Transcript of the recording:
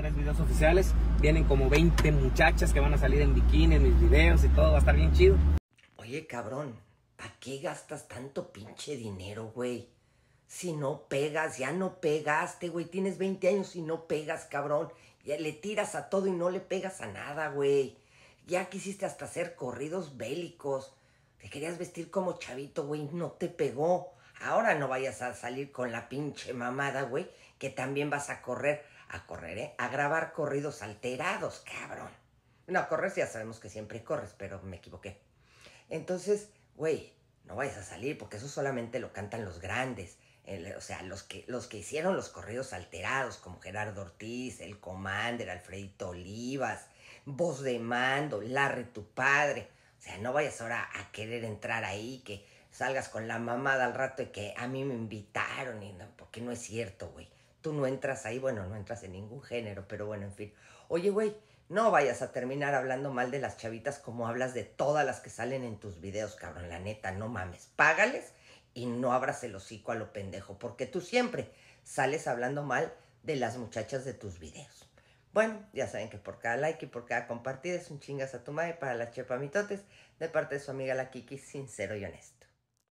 tres videos oficiales. Vienen como 20 muchachas que van a salir en bikini en mis videos y todo. Va a estar bien chido. Oye, cabrón, ¿para qué gastas tanto pinche dinero, güey? Si no pegas, ya no pegaste, güey. Tienes 20 años y no pegas, cabrón. Ya le tiras a todo y no le pegas a nada, güey. Ya quisiste hasta hacer corridos bélicos. Te querías vestir como chavito, güey. No te pegó. Ahora no vayas a salir con la pinche mamada, güey, que también vas a correr, a correr, ¿eh? A grabar corridos alterados, cabrón. No, corres ya sabemos que siempre corres, pero me equivoqué. Entonces, güey, no vayas a salir porque eso solamente lo cantan los grandes. o sea, los que, los que hicieron los corridos alterados, como Gerardo Ortiz, El Commander, Alfredito Olivas, Voz de Mando, Larry tu padre. O sea, no vayas ahora a querer entrar ahí que salgas con la mamada al rato y que a mí me invitaron y no, porque no es cierto, güey. Tú no entras ahí, bueno, no entras en ningún género, pero bueno, en fin. Oye, güey, no vayas a terminar hablando mal de las chavitas como hablas de todas las que salen en tus videos, cabrón. La neta, no mames. Págales y no abras el hocico a lo pendejo, porque tú siempre sales hablando mal de las muchachas de tus videos. Bueno, ya saben que por cada like y por cada compartida es un chingas a tu madre para las chepamitotes de parte de su amiga la Kiki, sincero y honesto.